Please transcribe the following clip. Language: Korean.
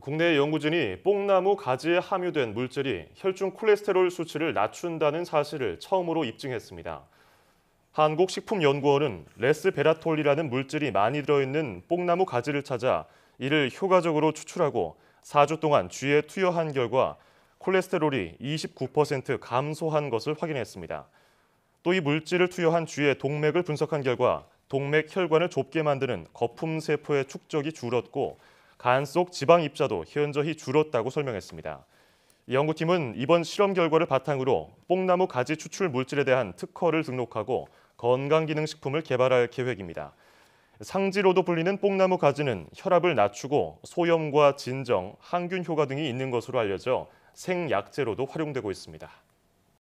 국내 연구진이 뽕나무 가지에 함유된 물질이 혈중 콜레스테롤 수치를 낮춘다는 사실을 처음으로 입증했습니다. 한국식품연구원은 레스베라톨이라는 물질이 많이 들어있는 뽕나무 가지를 찾아 이를 효과적으로 추출하고 4주 동안 쥐에 투여한 결과 콜레스테롤이 29% 감소한 것을 확인했습니다. 또 이 물질을 투여한 쥐의 동맥을 분석한 결과 동맥 혈관을 좁게 만드는 거품 세포의 축적이 줄었고 간속 지방 입자도 현저히 줄었다고 설명했습니다. 연구팀은 이번 실험 결과를 바탕으로 뽕나무 가지 추출 물질에 대한 특허를 등록하고 건강기능식품을 개발할 계획입니다. 상지로도 불리는 뽕나무 가지는 혈압을 낮추고 소염과 진정, 항균 효과 등이 있는 것으로 알려져 생약재로도 활용되고 있습니다.